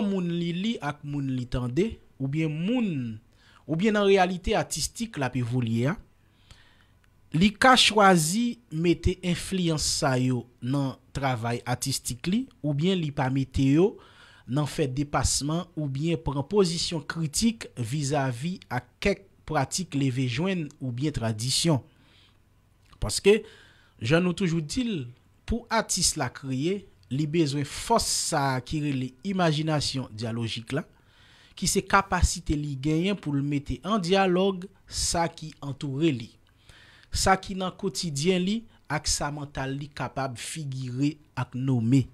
moun li li ak moun li tende oubyen moun oubyen nan realite artistik la pe voulia li ka chwazi mete infliansay yo nan travay artistik li oubyen li pamete yo nan fet depasman oubyen premposisyon kritik vizavi ak kek pratik levejwen oubyen tradisyon paske jan nou toujou dil pou artist la kriye Li bezwe fos sa akire li imajinasyon diyalogik la, ki se kapasite li genyen pou l mette an diyalog sa ki antoure li. Sa ki nan kotidyen li ak sa mental li kapab figyre ak noume.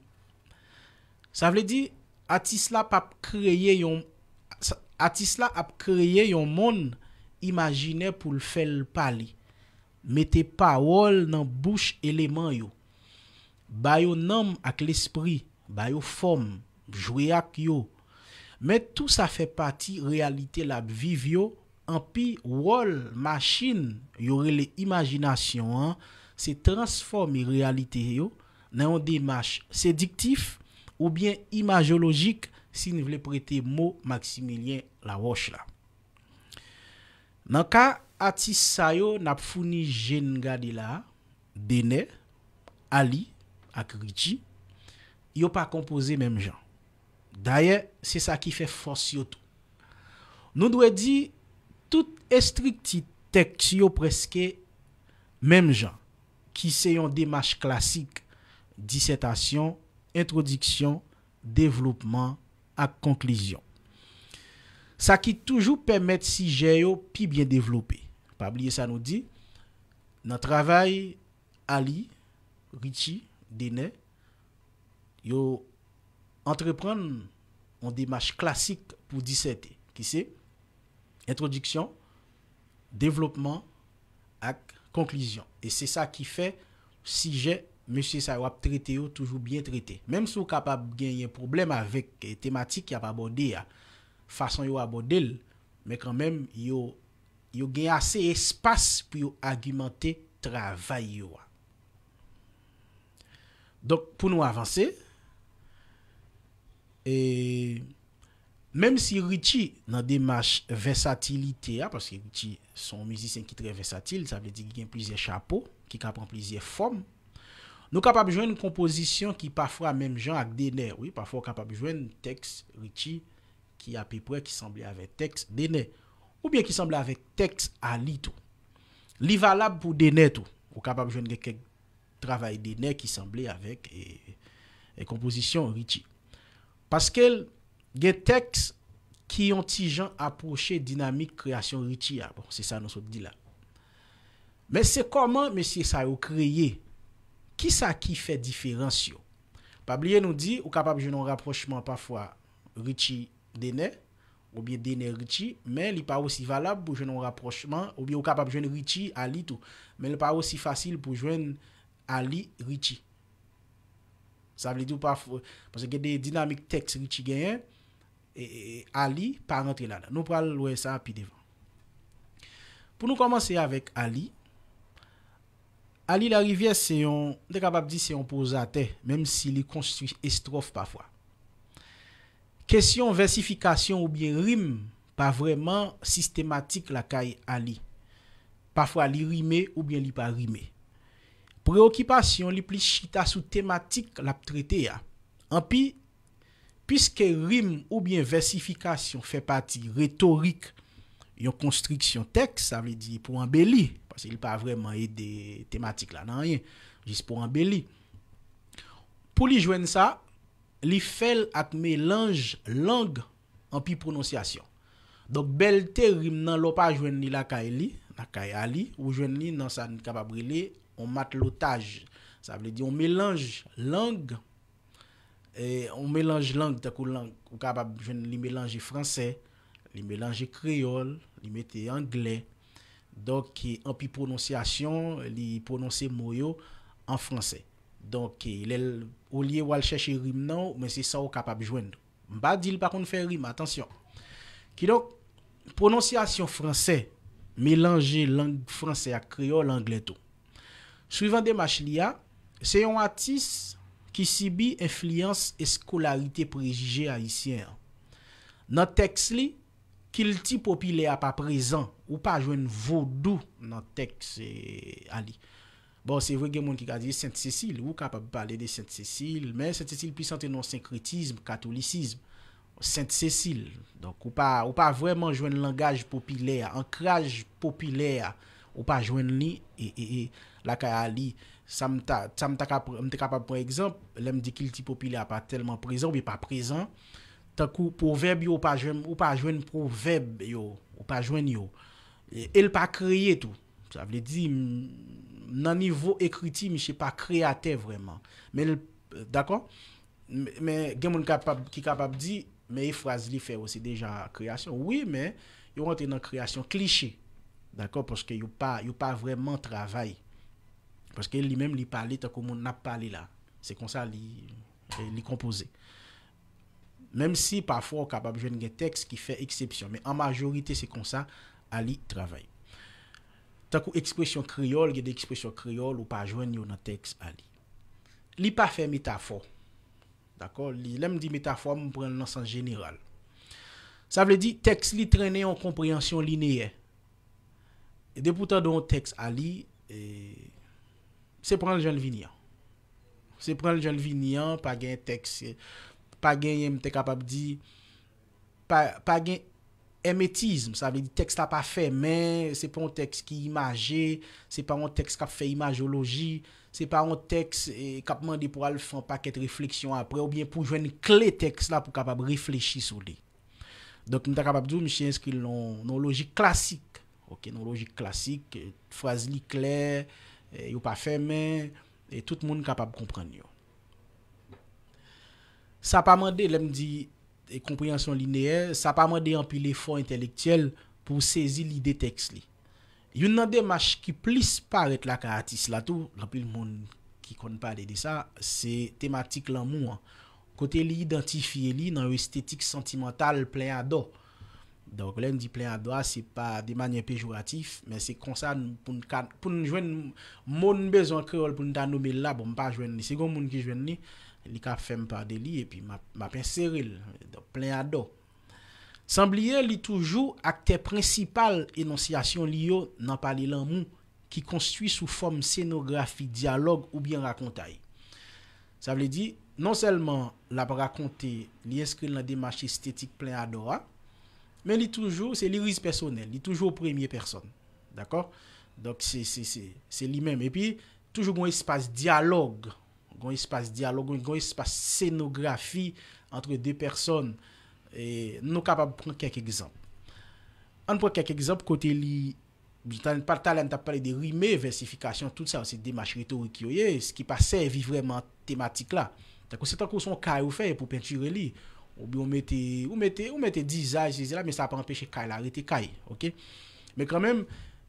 Sa vle di, atis la ap kreye yon mon imajinay pou l fel pali. Mete pawol nan bouch eleman yo. Bayo nam ak l'espri, bayo form, jwe ak yo. Met tou sa fe pati realite la bviv yo, anpi wol, masin, yore le imajinasyon an, se transforme realite yo, nan yon demache sediktif ou bien imajologik, si ni vle prete mo Maximilien Laroch la. Nan ka ati sayo nap founi jen nga di la, dene, ali, ak Ritchie, yo pa kompose menm jan. Daye, se sa ki fe fos yotou. Nou dwe di, tout estrikti tek si yo preske menm jan, ki se yon demache klasik, disetasyon, introdiksyon, devlopman, ak konklyzyon. Sa ki toujou pemet si jè yo pi bie devlopé. Pa blye sa nou di, nan travay, Ali, Ritchie, denè, yo entrepren yon demache klasik pou disete ki se, introdiksyon, devlopman, ak konklyzyon. E se sa ki fe, si jè, monsie sa wap trite yo, toujou bien trite. Mem sou kapab gen yon problem avèk e tematik, yon ap abode yon fason yon abode l, men kanmem, yo gen ase espas pou yon agimante travay yon wap. Donk, pou nou avanse, e, menm si Ritchie nan demache versatilite a, paske Ritchie son mizisyen ki tre versatil, sa ble di gen plizye chapo, ki ka pran plizye form, nou ka pa bejwen konpozisyon ki pafwa menm jan ak dene, oui, pafwa ka pa bejwen teks Ritchie ki api pre ki sembli avek teks dene, ou bien ki sembli avek teks ali, tou. Li valab pou dene, tou, ou ka pa bejwen gen kek travay denè ki semblè avèk e kompozisyon riti. Paskel, gen teks ki yon ti jan aproche dinamik kreasyon riti ya. Ah, bon, se sa nou sot di la. Men se koman men se sa yo kreye, ki sa ki fè diferansyon? Pabliye nou di, ou kapab jwenon raprochman pafwa riti denè, ou bie denè riti, men li pa osi valab pou jwenon raprochman, ou bie ou kapab jwenon riti alitou, men li pa osi fasil pou jwenon Ali Richie. Sa ap li di ou pa fwe. Pwese gen de dinamik tekst Richie genyen. E Ali pa anote la la. Nou pral louye sa api devan. Pwou nou komanse avek Ali. Ali la rivye se yon, dekabap di se yon pose a te. Mem si li konstuit estrof pa fwa. Kesyon versifikasyon ou bie rim, pa vreman sistematik la kay Ali. Pa fwa li rime ou bie li pa rime. Preokipasyon li pli chita sou tematik la ptrete ya. An pi, piske rim ou bien versifikasyon fe pati retorik yon konstriksyon tek, sa mi di pou an beli, pasi li pa vreman yi de tematik la nan yin, jis pou an beli. Pou li jwen sa, li fel atme lanj lang an pi prononsyasyon. Dok belte rim nan lopa jwen li laka e li, laka e ali, ou jwen li nan san kapabri li On mat lotaj. Sa vle di, on melange lang. On melange lang takou lang. Ou kapab jwen li melange fransè. Li melange kriol. Li mette anglè. Dok, anpi prononsyasyon. Li prononsy moyo an fransè. Dok, ou liye wal chèche rim nou. Men se sa ou kapab jwen nou. Mba dil pa kon fè rim, atensyon. Ki dok, prononsyasyon fransè. Melange lang fransè a kriol anglè tou. Suivan eh, bon, de mach li a, se yon atis ki sibi enfliyans eskolarite prejije a isye an. Nan teks li, kil ti popile a pa prezan, ou pa jwen vodou nan teks a li. Bon, se vwe gen moun ki ka di Saint-Cécile, ou ka pa bi pale de Saint-Cécile, men Saint-Cécile pi sante non-sinkritisme, katolicisme. Saint-Cécile, ou pa vwenman jwen langaj popile, an kreaj popile, ou pa jwen li e e e. la kaya li, sa mta mte kapab pou ekzamp, lem di ki li ti popilya pa telman prezant, ou bi pa prezant takou pou verb yo ou pa jwen pou verb yo ou pa jwen yo el pa kreye tou, sa vle di nan nivou ekriti mi se pa kreatè vreman dako men gen moun ki kapab di men e fraz li fe ou se deja kreasyon oui men, yo rente nan kreasyon klişe, dako, poske yo pa vreman travaye Paske li men li pali tako moun nap pali la. Se kon sa li eh, li kompoze. Mem si pafwa wakabab jwen gen teks ki fe eksepsyon. Me an majorite se kon sa a li travay. Tako ekspresyon kriol gen ekspresyon kriol wapajwen yon teks a li. Li pa fe metafor. Li lem di metafor moun pren nan san general. Sa vle di teks li trene yon kompryansyon lineye. E depoutan don teks a li e eh, Se pran l jen vinyan, se pran l jen vinyan, pa gen teks, pa gen yon te kapab di, pa gen emetizm, sa ve di teks ta pa fe men, se pran teks ki imaje, se pran teks kap fe imajologie, se pran teks e, kap mandi pou alfan pa ket refleksyon apre, ou bien pou jwen kle teks la pou kapab reflechis ou de. Donk nou ta kapab di ou mi chen skil nou non logik klasik, ok nou logik klasik, eh, fraz li kler, Eh, yo pa feme, e eh, tout moun kapab komprende yo. Sa pa mande, lem di, e eh, kompryansyon lineer, sa pa mande anpil e fon intelektuel pou sezi li deteks li. Yon nan de mach ki plis paret la ka atis la tou, anpil moun ki konpare de sa, se tematik lan moun an. Kote li identifiye li nan yo estetik sentimental plen a do. Donk, len di pleyado a, se pa de manye pejuratif, men se konsan pou nou jwen moun bezon kreol pou nou tanoube la, pou mpa jwen ni. Se kon moun ki jwen ni, li ka fèm pa de li, e pi mapen seril, donk, pleyado. Samblye li toujou akte principal enonsyasyon li yo nan pali lan moun ki konstwi sou form senografi, dialog ou bien rakontay. Sa vle di, non selman la prakonte li eske nan demache estetik pleyado a, Men li toujou, se li riz personel, li toujou premye person, d'akor? Dok se li menm, e pi toujou gwen espase dialog, gwen espase dialog, gwen espase senografi antre de person, nou kapab pran kek ekzamp. An pran kek ekzamp kote li, partal an tap pale de rime, versifikasyon, tout sa, se demache retorik yo ye, se ki pase evi vreman tematik la, tako se tako son ka ou fey pou pinture li? Ou mette dizay, se zela, men sa pa anpeche kay la, rete kay. Men kwa men,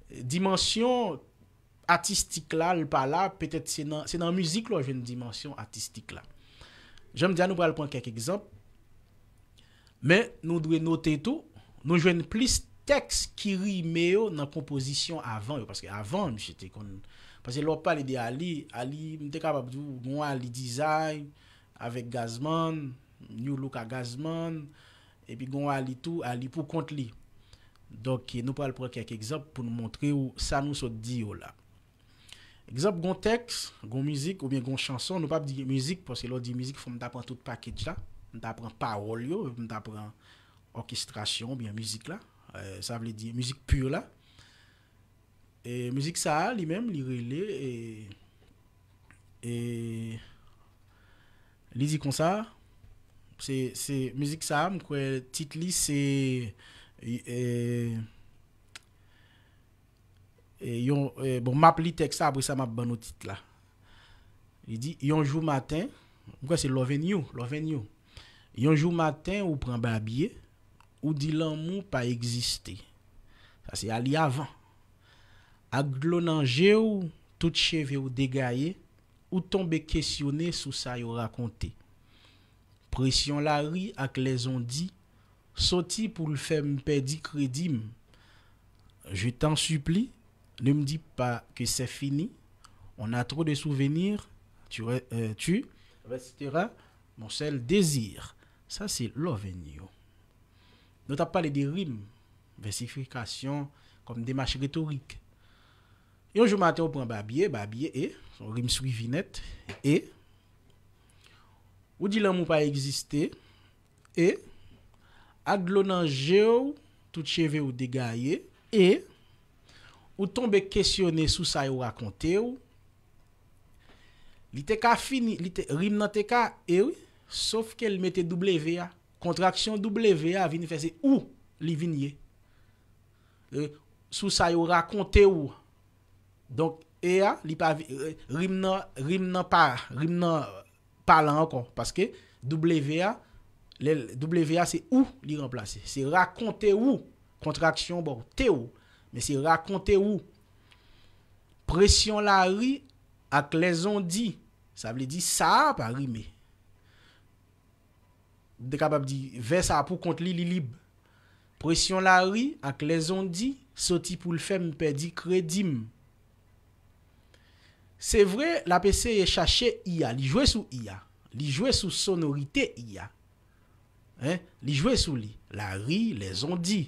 dimensyon artistik la, l pa la, petet se nan muzik lò jwen dimensyon artistik la. Jom di anou pral pon kèk ekzamp. Men, nou dwe notè tou, nou jwen plis teks ki ri meyo nan kompozisyon avan yo, paske avan, mi chete kon. Paske lò pali de Ali, mte kapap mwen Ali dizay, bon, avèk Gazman, New look agazman, epi gon alitou, alipou kont li. Dok, nou pal pou ak ek ekzab pou nou montre ou sa nou sou di yo la. Ekzab gon tekst, gon mizik ou bien gon chanson, nou pa ap di mizik, poske lò di mizik fòm ta pran tout paketja, ta pran paol yo, ta pran orkestrasyon, bien mizik la, sa vle di mizik pyo la. E mizik sa a li menm, li rele, e li di kon sa a, Se mizik sa am, kwe tit li se e, e, e, yon, bon map li tek sa, apwe sa map ban nou tit la. Li di, yon jou maten, mwen kwa se love new, love new. Yon jou maten ou pran ba biye, ou di lan moun pa egziste. Sa se ali avan. Ag glonan je ou, tout cheve ou degaye, ou tombe kesyone sou sa yo rakonte. Presyon la ri ak les zondi, soti pour le me perdit crédit. Je t'en supplie, ne me dis pas que c'est fini, on a trop de souvenirs, tu, euh, tu resteras Mon seul désir, ça c'est l'avenir. Nous t'as parlé des rimes, versification, comme démarche rhétorique. Et un jour matin, on prend Babier, Babier et son rime net, et Ou di lan mou pa egziste. E. Adlonan je ou. Tout cheve ou degaye. E. Ou tombe kesyone sou sa yo rakonte ou. Li te ka fini. Rim nan te ka ewi. Sof ke li mette W ya. Kontraksyon W ya. Vinifese euh, ou e li vinye. Sou sa yo rakonte ou. Donk e euh, ya. Rim nan pa. Rim nan. Palan ankon, paske W-A, W-A se ou li remplase, se rakonte ou kontra aksyon bon, te ou, me se rakonte ou, presyon la ri ak le zon di, sa vle di sa a pari me, dekabab di, ve sa apou kont li li lib, presyon la ri ak le zon di, soti pou l fem pe di kredim, Se vre, la pe se yè chache iya. Li jwe sou iya. Li jwe sou sonorite iya. Li jwe sou li. La ri, le zon di.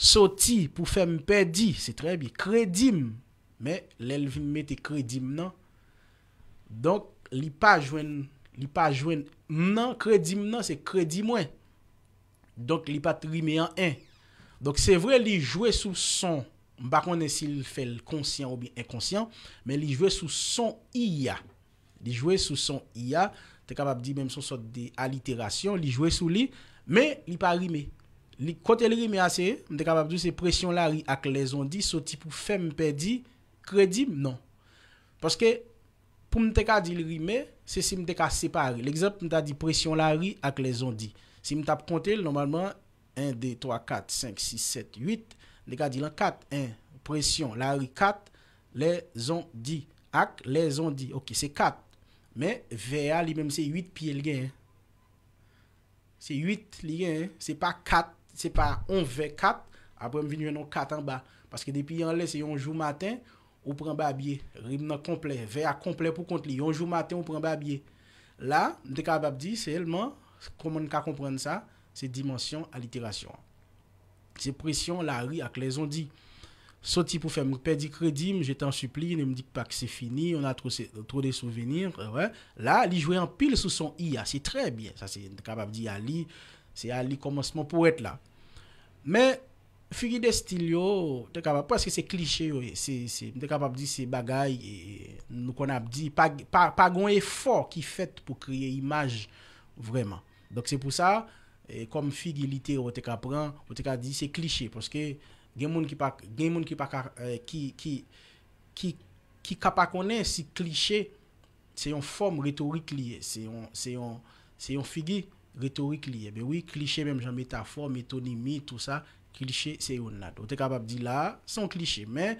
Soti, pou fe mpe di. Se trebi, kredim. Me, lel vime te kredim nan. Donk, li pa jwen nan. Kredim nan, se kredim wè. Donk, li pa tri me an en. Donk, se vre li jwe sou son. M pa konen si l fel konsyen ou bien ekonsyen, men li jwè sou son iya. Li jwè sou son iya, te kapap di menm sou son de aliterasyon, li jwè sou li, men li pa rime. Li kote li rime ase, m te kapap di se presyon la ri ak le zondi, sou tipou fem pedi, kredi, nan. Paske pou m te ka di li rime, se si m te ka separe. L'exemple m ta di presyon la ri ak le zondi. Si m tap konte, normalman, 1, 2, 3, 4, 5, 6, 7, 8, Dega di lan 4, 1, presyon. La ri 4, le zon di. Ak, le zon di. Ok, se 4. Me, VA li menm se 8 piye li gen. Se 8 li gen, se pa 4, se pa 11V4, apre m vini yon 4 an ba. Paske depi yon le se yon jou maten, ou pran ba biye. Rim nan komple, VA komple pou kont li. Yon jou maten, ou pran ba biye. La, deka bab di, se elman, komon ka kompren sa, se dimansyon aliterasyon an. ces pressions la rue avec les ondes. Sauti pour faire me perdre crédit, je t'en supplie, ne me dit pas que c'est fini, on a trop, de souvenirs. Euh, ouais. Là, il jouait en pile sous son IA, ah, c'est très bien. Ça, c'est capable de dire Ali, c'est Ali commencement pour être là. Mais, Figi de Stilio, capable, parce que c'est cliché, c'est capable de dire c'est bagaille, nous qu'on a dit, pas pas grand effort qui fait pour créer image vraiment. Donc, c'est pour ça. E kom figilite wote ka pran, wote ka di se kliche, poske gen moun ki pa, gen moun ki pa, e, ki, ki, ki ka pa konen se kliche, se yon form retorik liye, se yon, se yon, se yon figi retorik liye, be wii kliche menm jan metafor, metonimi, tout sa, kliche se yon nad, wote ka pa di la, son kliche, men,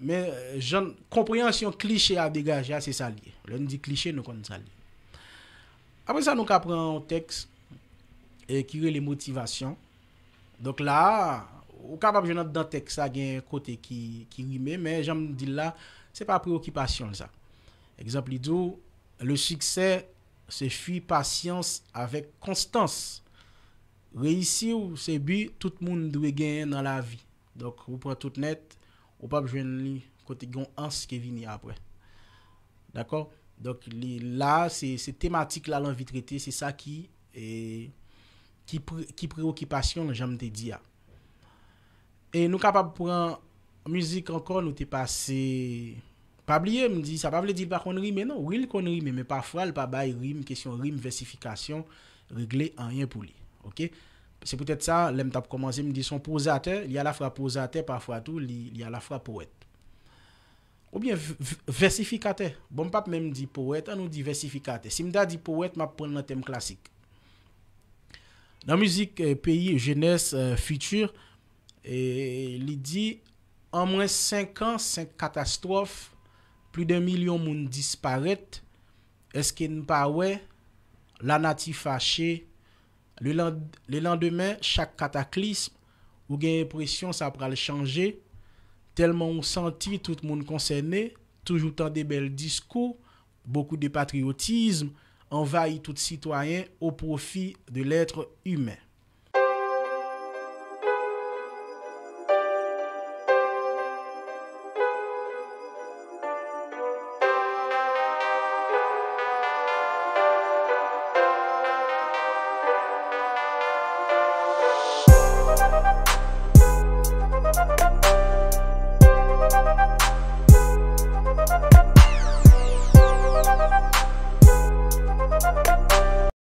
men, jen, komprayans yon kliche a degaja, se sa liye, lèn di kliche nou kon sa liye. Apre sa nou ka pran woteks, E kire le motivasyon. Donk la, ou ka pab jenote dan tek sa gen kote ki rime, men jenm di la, se pa preokipasyon sa. Eksample li do, le suksè se fwi pasyans avèk konstans. Reysi ou se bi, tout moun dwe gen nan la vi. Donk ou pou an tout net, ou pab jenli kote gen ans ke vini apre. Donk li la, se tematik la lan vitrite, se sa ki, e... Ki preokipasyon nan janm te diya. E nou kapap pou an müzik ankon nou te pase pabliye, mdi, sa pabliye di l pa kon rime, menon, wil kon rime, menon, pafwa l pa bay rime, kesyon rime, vesifikasyon, regle, an rien pou li. Ok? Se pwetet sa, lem tap komanze, mdi, son posate, li alafra posate, pafwa tou, li alafra poète. Ou bien, vesifikate, bon pap menm di poète, an nou di vesifikate. Si mda di poète, map pren nan tem klasik. Nan muzik peyi je nes futur euh, li di An mwen 5 an, 5 katastrof, pli den milyon moun disparet Eske n pa we, la nati fache Le landeme, chak kataklism, ou gen repression sa pral chanje Telman ou santi tout moun konsene, toujou tan de bel diskou Bekou de patriotisme envahit tout citoyen au profit de l'être humain.